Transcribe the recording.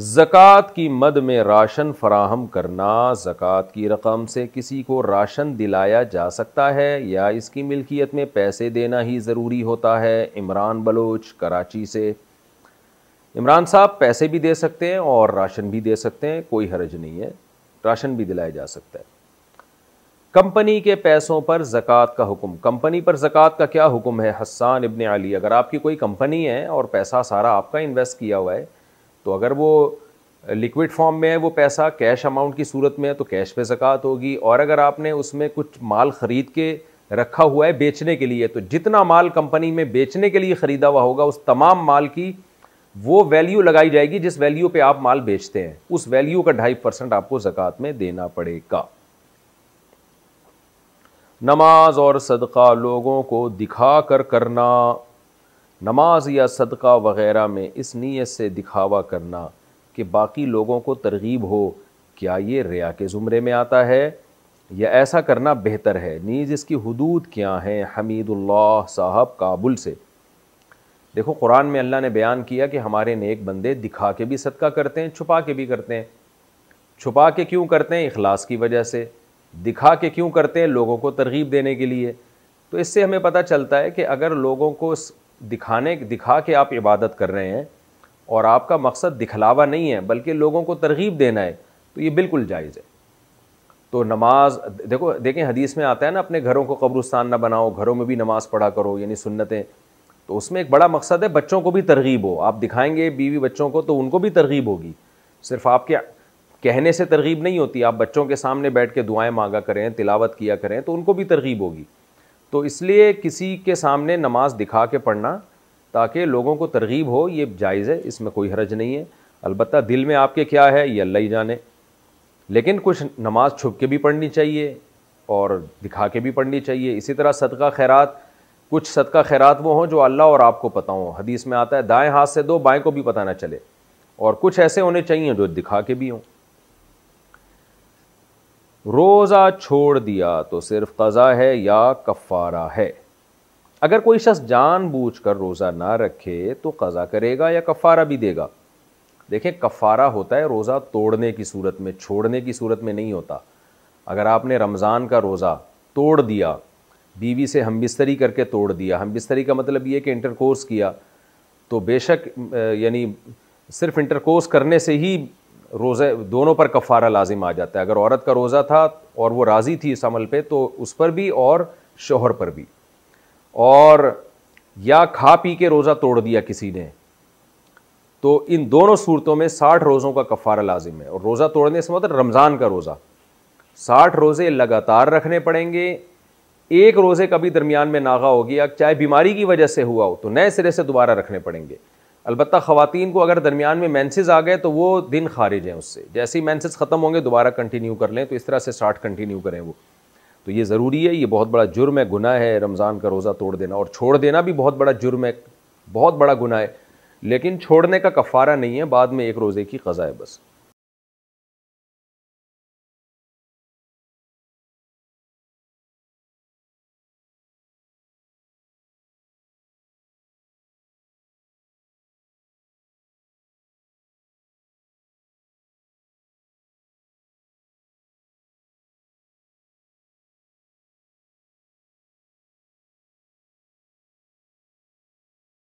ज़क़़त की मद में राशन फराहम करना ज़क़़त की रकम से किसी को राशन दिलाया जा सकता है या इसकी मिल्कियत में पैसे देना ही ज़रूरी होता है इमरान बलोच कराची से इमरान साहब पैसे भी दे सकते हैं और राशन भी दे सकते हैं कोई हर्ज नहीं है राशन भी दिलाया जा सकता है कंपनी के पैसों पर ज़क़ात का हुक्म कंपनी पर ज़क़़त का क्या हुक्म है हसान इबन अली अगर आपकी कोई कंपनी है और पैसा सारा आपका इन्वेस्ट किया हुआ है तो अगर वो लिक्विड फॉर्म में है वो पैसा कैश अमाउंट की सूरत में है तो कैश पे ज़क़़त होगी और अगर आपने उसमें कुछ माल ख़रीद के रखा हुआ है बेचने के लिए तो जितना माल कंपनी में बेचने के लिए ख़रीदा हुआ होगा उस तमाम माल की वो वैल्यू लगाई जाएगी जिस वैल्यू पे आप माल बेचते हैं उस वैल्यू का ढाई परसेंट आपको ज़क़़त में देना पड़ेगा नमाज और सदका लोगों को दिखा कर करना नमाज या सदका वगैरह में इस नीयत से दिखावा करना कि बाकी लोगों को तरगीब हो क्या ये रिया के ज़ुमरे में आता है या ऐसा करना बेहतर है नीज़ इसकी हदूद क्या हैं हमीदुल्लाह साहब काबुल से देखो कुरान में अल्लाह ने बयान किया कि हमारे नेक बंदे दिखा के भी सदका करते हैं छुपा के भी करते हैं छुपा के क्यों करते हैं इखलास की वजह से दिखा के क्यों करते हैं लोगों को तरगीब देने के लिए तो इससे हमें पता चलता है कि अगर लोगों को दिखाने दिखा के आप इबादत कर रहे हैं और आपका मकसद दिखलावा नहीं है बल्कि लोगों को तरगीब देना है तो ये बिल्कुल जायज़ है तो नमाज देखो देखें हदीस में आता है ना अपने घरों को कब्रुस्तान ना बनाओ घरों में भी नमाज़ पढ़ा करो यानी सुन्नतें तो उसमें एक बड़ा मकसद है बच्चों को भी तरगीब हो आप दिखाएँगे बीवी बच्चों को तो उनको भी तरगीब होगी सिर्फ आपके कहने से तरगीब नहीं होती आप बच्चों के सामने बैठ के दुआएँ मांगा करें तिलावत किया करें तो उनको भी तरगीब होगी तो इसलिए किसी के सामने नमाज दिखा के पढ़ना ताकि लोगों को तरगीब हो ये जायज़ है इसमें कोई हरज नहीं है अलबत्त दिल में आपके क्या है ये अल्लाह ही जाने लेकिन कुछ नमाज छुप के भी पढ़नी चाहिए और दिखा के भी पढ़नी चाहिए इसी तरह सदका खैरात कुछ सदका खैरात वो हों जो अल्लाह और आपको पता हो हदीस में आता है दाएं हाथ से दो बाएं को भी पता ना चले और कुछ ऐसे होने चाहिए जो दिखा के भी हों रोज़ा छोड़ दिया तो सिर्फ कज़ा है या कफ़ारा है अगर कोई शख्स जान बूझ कर रोज़ा ना रखे तो कज़ा करेगा या कफ़ारा भी देगा देखें कफ़ारा होता है रोज़ा तोड़ने की सूरत में छोड़ने की सूरत में नहीं होता अगर आपने रमज़ान का रोज़ा तोड़ दिया बीवी से हम बिस्तरी करके तोड़ दिया हम बिस्तरी का मतलब ये कि इंटरकोर्स किया तो बेशक यानी सिर्फ इंटरकोर्स करने से ही रोज़े दोनों पर कफ़ारा लाजिम आ जाता है अगर औरत का रोज़ा था और वो राज़ी थी इस अमल पर तो उस पर भी और शोहर पर भी और या खा पी के रोज़ा तोड़ दिया किसी ने तो इन दोनों सूरतों में साठ रोज़ों का कफ़ारा लाजिम है और रोज़ा तोड़ने से मतलब रमज़ान का रोज़ा साठ रोज़े लगातार रखने पड़ेंगे एक रोज़े कभी दरमियान में नागा हो गया चाहे बीमारी की वजह से हुआ हो तो नए सिरे से दोबारा रखने पड़ेंगे अलबत्त ख़वान को अगर दरमियान में मैंसेज आ गए तो वो दिन खारिज हैं उससे जैसे ही मैंसेज ख़त्म होंगे दोबारा कंटिन्यू कर लें तो इस तरह से स्टार्ट कंटिन्यू करें वो तो ये ज़रूरी है ये बहुत बड़ा जुर्म है गुनाह है रमज़ान का रोज़ा तोड़ देना और छोड़ देना भी बहुत बड़ा जुर्म है बहुत बड़ा गुनाह है लेकिन छोड़ने का कफ़ारा नहीं है बाद में एक रोज़े की क़ज़ा है बस